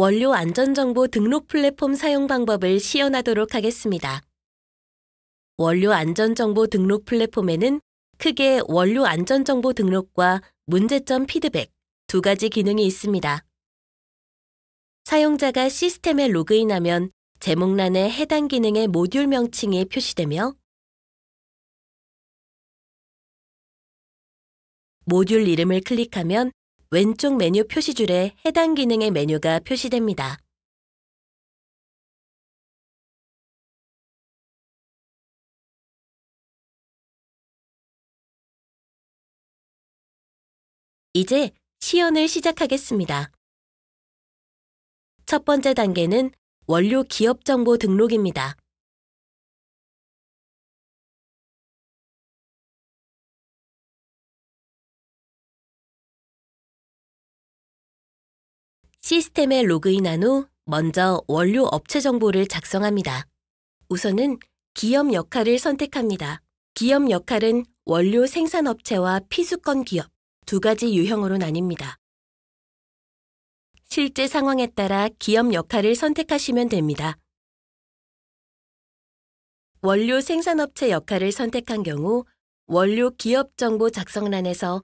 원료 안전정보 등록 플랫폼 사용 방법을 시연하도록 하겠습니다. 원료 안전정보 등록 플랫폼에는 크게 원료 안전정보 등록과 문제점 피드백 두 가지 기능이 있습니다. 사용자가 시스템에 로그인하면 제목란에 해당 기능의 모듈 명칭이 표시되며 모듈 이름을 클릭하면 왼쪽 메뉴 표시줄에 해당 기능의 메뉴가 표시됩니다. 이제 시연을 시작하겠습니다. 첫 번째 단계는 원료 기업 정보 등록입니다. 시스템에 로그인한 후 먼저 원료 업체 정보를 작성합니다. 우선은 기업 역할을 선택합니다. 기업 역할은 원료 생산업체와 피수권 기업 두 가지 유형으로 나뉩니다. 실제 상황에 따라 기업 역할을 선택하시면 됩니다. 원료 생산업체 역할을 선택한 경우 원료 기업 정보 작성란에서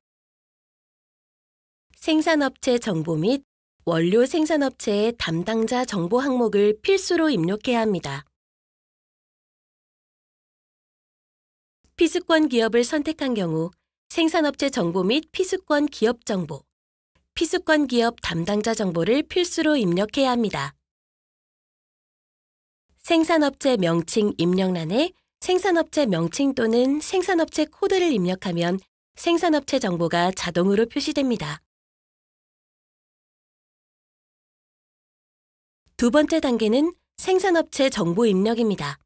생산업체 정보 및 원료 생산업체의 담당자 정보 항목을 필수로 입력해야 합니다. 피수권 기업을 선택한 경우 생산업체 정보 및 피수권 기업 정보, 피수권 기업 담당자 정보를 필수로 입력해야 합니다. 생산업체 명칭 입력란에 생산업체 명칭 또는 생산업체 코드를 입력하면 생산업체 정보가 자동으로 표시됩니다. 두 번째 단계는 생산업체 정보 입력입니다.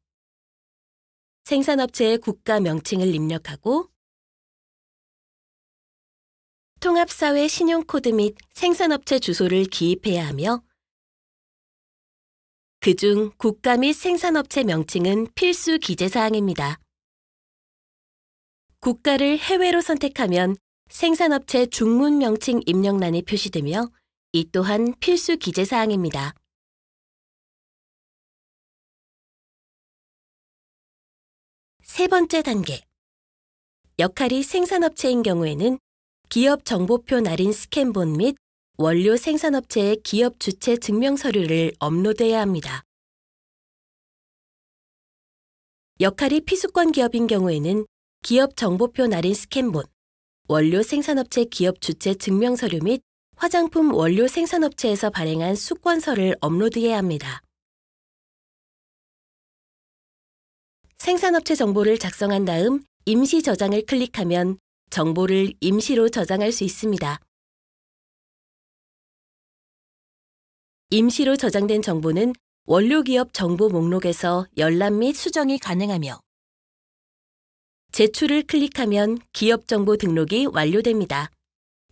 생산업체의 국가 명칭을 입력하고 통합사회 신용코드 및 생산업체 주소를 기입해야 하며 그중 국가 및 생산업체 명칭은 필수 기재사항입니다. 국가를 해외로 선택하면 생산업체 중문 명칭 입력란이 표시되며 이 또한 필수 기재사항입니다. 세 번째 단계. 역할이 생산업체인 경우에는 기업 정보표 날인 스캔본 및 원료 생산업체의 기업 주체 증명 서류를 업로드해야 합니다. 역할이 피수권 기업인 경우에는 기업 정보표 날인 스캔본, 원료 생산업체 기업 주체 증명 서류 및 화장품 원료 생산업체에서 발행한 수권서를 업로드해야 합니다. 생산업체 정보를 작성한 다음 임시 저장을 클릭하면 정보를 임시로 저장할 수 있습니다. 임시로 저장된 정보는 원료기업 정보 목록에서 열람 및 수정이 가능하며 제출을 클릭하면 기업 정보 등록이 완료됩니다.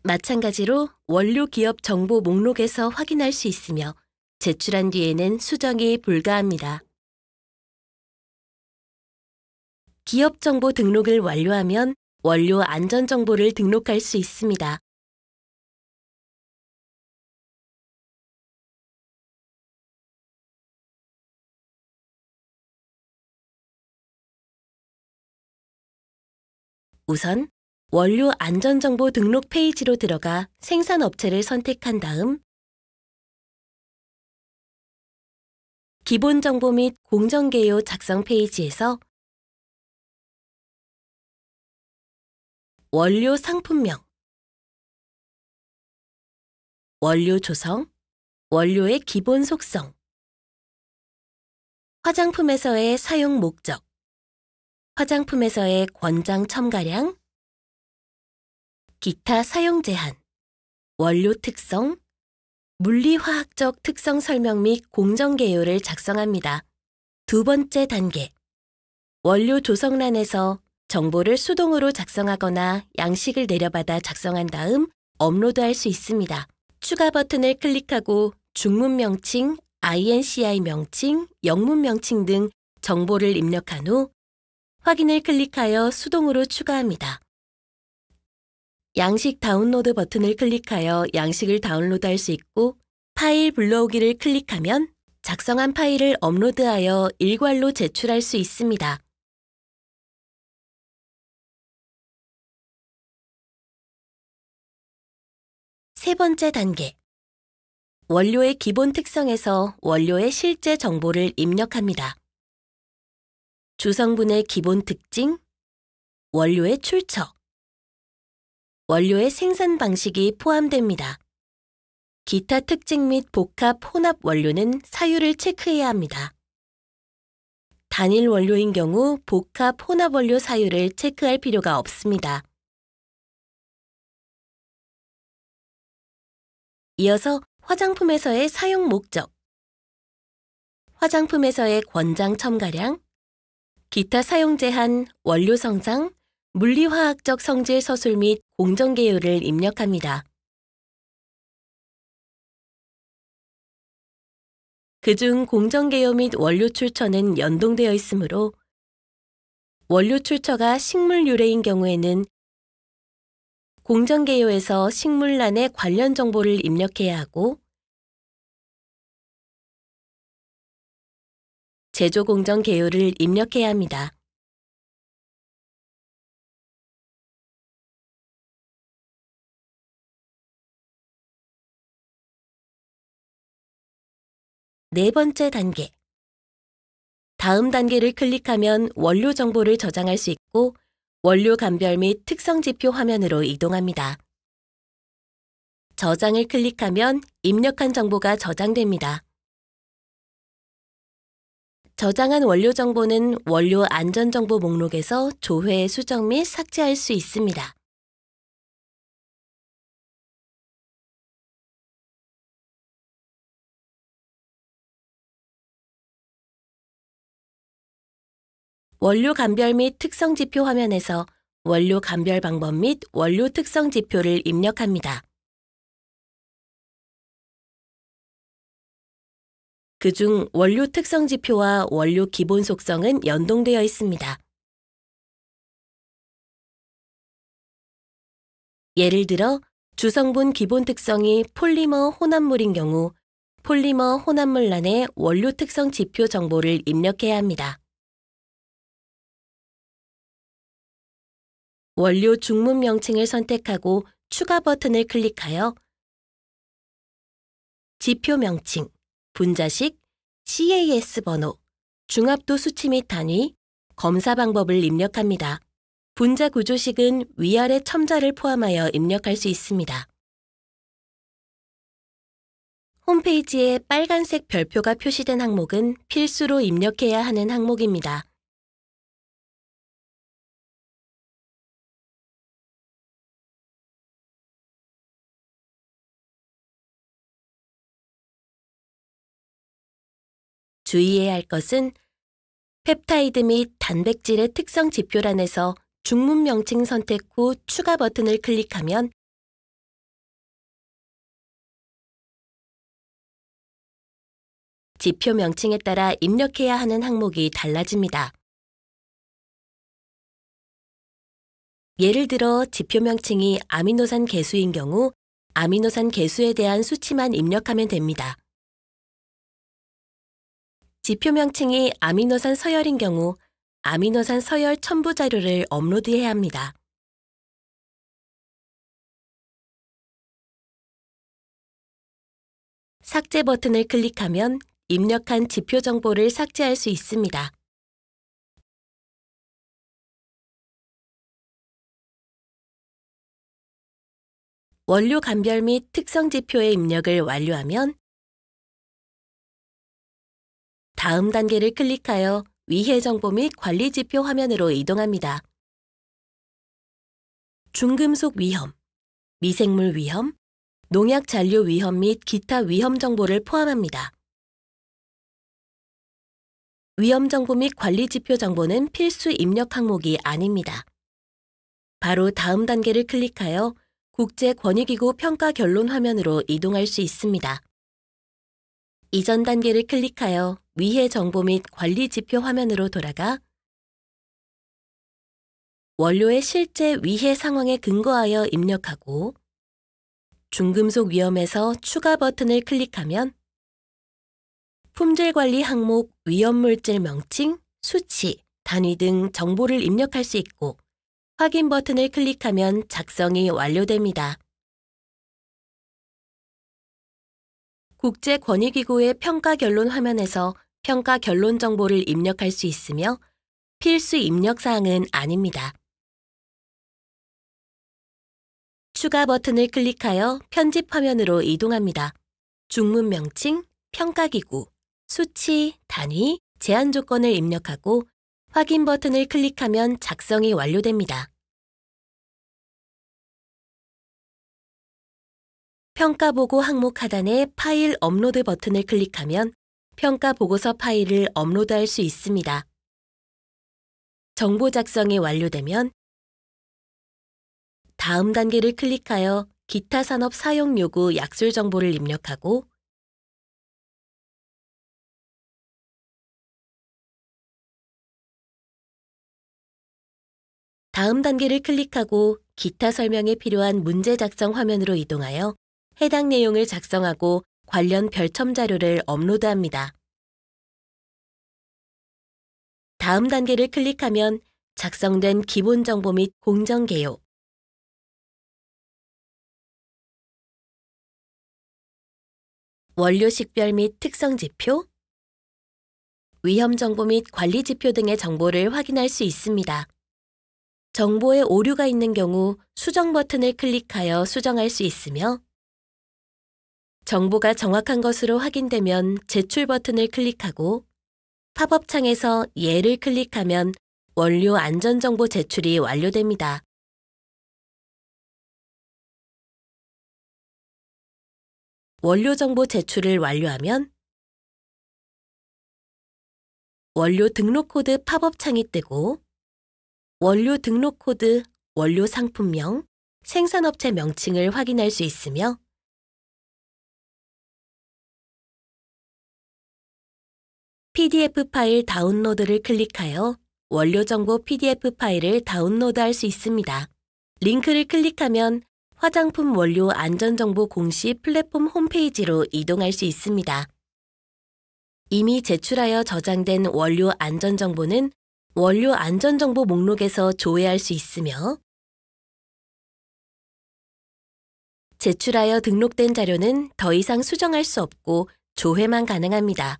마찬가지로 원료 기업 정보 목록에서 확인할 수 있으며 제출한 뒤에는 수정이 불가합니다. 기업 정보 등록을 완료하면 원료 안전 정보를 등록할 수 있습니다. 우선 원료 안전정보 등록 페이지로 들어가 생산업체를 선택한 다음 기본정보 및 공정계요 작성 페이지에서 원료 상품명 원료 조성, 원료의 기본 속성 화장품에서의 사용 목적 화장품에서의 권장 첨가량 기타 사용 제한 원료 특성 물리화학적 특성 설명 및 공정개요를 작성합니다. 두 번째 단계 원료 조성란에서 정보를 수동으로 작성하거나 양식을 내려받아 작성한 다음 업로드할 수 있습니다. 추가 버튼을 클릭하고 중문 명칭, INCI 명칭, 영문 명칭 등 정보를 입력한 후 확인을 클릭하여 수동으로 추가합니다. 양식 다운로드 버튼을 클릭하여 양식을 다운로드할 수 있고 파일 불러오기를 클릭하면 작성한 파일을 업로드하여 일괄로 제출할 수 있습니다. 세 번째 단계. 원료의 기본 특성에서 원료의 실제 정보를 입력합니다. 주성분의 기본 특징, 원료의 출처, 원료의 생산 방식이 포함됩니다. 기타 특징 및 복합 혼합 원료는 사유를 체크해야 합니다. 단일 원료인 경우 복합 혼합 원료 사유를 체크할 필요가 없습니다. 이어서 화장품에서의 사용 목적, 화장품에서의 권장 첨가량, 기타 사용 제한, 원료 성상, 물리화학적 성질 서술 및공정 개요를 입력합니다. 그 중 공정개요및 원료 출처는 연동되어 있으므로 원료 출처가 식물 유래인 경우에는 공정개요에서 식물란에 관련 정보를 입력해야 하고 제조공정개요를 입력해야 합니다. 네 번째 단계 다음 단계를 클릭하면 원료 정보를 저장할 수 있고 원료 감별 및 특성 지표 화면으로 이동합니다. 저장을 클릭하면 입력한 정보가 저장됩니다. 저장한 원료 정보는 원료 안전정보 목록에서 조회, 수정 및 삭제할 수 있습니다. 원료 감별 및 특성 지표 화면에서 원료 감별 방법 및 원료 특성 지표를 입력합니다. 그 중 원료 특성 지표와 원료 기본 속성은 연동되어 있습니다. 예를 들어 주성분 기본 특성이 폴리머 혼합물인 경우 폴리머 혼합물란에 원료 특성 지표 정보를 입력해야 합니다. 원료 중문 명칭을 선택하고 추가 버튼을 클릭하여 지표 명칭, 분자식, CAS 번호, 중압도 수치 및 단위, 검사 방법을 입력합니다. 분자 구조식은 위아래 첨자를 포함하여 입력할 수 있습니다. 홈페이지에 빨간색 별표가 표시된 항목은 필수로 입력해야 하는 항목입니다. 주의해야 할 것은 펩타이드 및 단백질의 특성 지표란에서 중문 명칭 선택 후 추가 버튼을 클릭하면 지표 명칭에 따라 입력해야 하는 항목이 달라집니다. 예를 들어 지표 명칭이 아미노산 개수인 경우 아미노산 개수에 대한 수치만 입력하면 됩니다. 지표 명칭이 아미노산 서열인 경우 아미노산 서열 첨부 자료를 업로드해야 합니다. 삭제 버튼을 클릭하면 입력한 지표 정보를 삭제할 수 있습니다. 원료 감별 및 특성 지표의 입력을 완료하면 다음 단계를 클릭하여 위해 정보 및 관리 지표 화면으로 이동합니다. 중금속 위험, 미생물 위험, 농약 잔류 위험 및 기타 위험 정보를 포함합니다. 위험 정보 및 관리 지표 정보는 필수 입력 항목이 아닙니다. 바로 다음 단계를 클릭하여 국제권익기구 평가 결론 화면으로 이동할 수 있습니다. 이전 단계를 클릭하여 위의 정보 및 관리 지표 화면으로 돌아가 원료의 실제 위해 상황에 근거하여 입력하고 중금속 위험에서 추가 버튼을 클릭하면 품질관리 항목 위험물질 명칭, 수치, 단위 등 정보를 입력할 수 있고 확인 버튼을 클릭하면 작성이 완료됩니다. 국제권익기구의 평가 결론 화면에서 평가 결론 정보를 입력할 수 있으며 필수 입력 사항은 아닙니다. 추가 버튼을 클릭하여 편집 화면으로 이동합니다. 중문 명칭, 평가기구, 수치, 단위, 제한 조건을 입력하고 확인 버튼을 클릭하면 작성이 완료됩니다. 평가 보고 항목 하단의 파일 업로드 버튼을 클릭하면 평가 보고서 파일을 업로드할 수 있습니다. 정보 작성이 완료되면 다음 단계를 클릭하여 기타 산업 사용 요구 약술 정보를 입력하고 다음 단계를 클릭하고 기타 설명에 필요한 문제 작성 화면으로 이동하여 해당 내용을 작성하고 관련 별첨 자료를 업로드합니다. 다음 단계를 클릭하면 작성된 기본 정보 및 공정 개요, 원료 식별 및 특성 지표, 위험 정보 및 관리 지표 등의 정보를 확인할 수 있습니다. 정보에 오류가 있는 경우 수정 버튼을 클릭하여 수정할 수 있으며 정보가 정확한 것으로 확인되면 제출 버튼을 클릭하고 팝업 창에서 예를 클릭하면 원료 안전정보 제출이 완료됩니다. 원료 정보 제출을 완료하면 원료 등록 코드 팝업 창이 뜨고 원료 등록 코드, 원료 상품명, 생산업체 명칭을 확인할 수 있으며 PDF 파일 다운로드를 클릭하여 원료 정보 PDF 파일을 다운로드할 수 있습니다. 링크를 클릭하면 화장품 원료 안전정보 공시 플랫폼 홈페이지로 이동할 수 있습니다. 이미 제출하여 저장된 원료 안전정보는 원료 안전정보 목록에서 조회할 수 있으며 제출하여 등록된 자료는 더 이상 수정할 수 없고 조회만 가능합니다.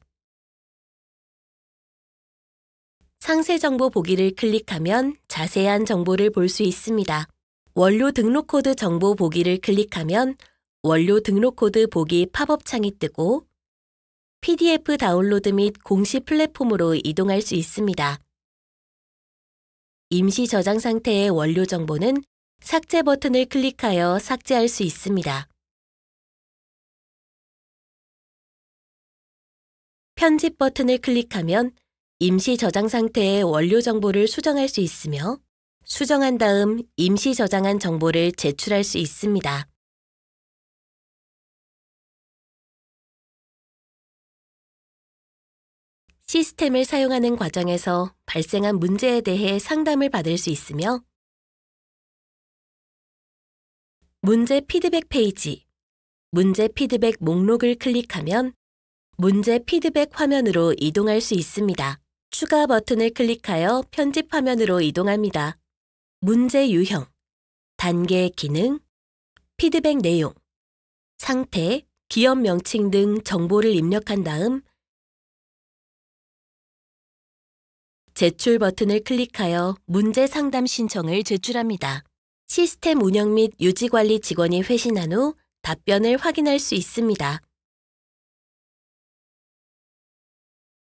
상세 정보 보기를 클릭하면 자세한 정보를 볼 수 있습니다. 원료 등록 코드 정보 보기를 클릭하면 원료 등록 코드 보기 팝업 창이 뜨고 PDF 다운로드 및 공식 플랫폼으로 이동할 수 있습니다. 임시 저장 상태의 원료 정보는 삭제 버튼을 클릭하여 삭제할 수 있습니다. 편집 버튼을 클릭하면 임시 저장 상태의 원료 정보를 수정할 수 있으며 수정한 다음 임시 저장한 정보를 제출할 수 있습니다. 시스템을 사용하는 과정에서 발생한 문제에 대해 상담을 받을 수 있으며 문제 피드백 페이지, 문제 피드백 목록을 클릭하면 문제 피드백 화면으로 이동할 수 있습니다. 추가 버튼을 클릭하여 편집 화면으로 이동합니다. 문제 유형, 단계 기능, 피드백 내용, 상태, 기업 명칭 등 정보를 입력한 다음 제출 버튼을 클릭하여 문제 상담 신청을 제출합니다. 시스템 운영 및 유지관리 직원이 회신한 후 답변을 확인할 수 있습니다.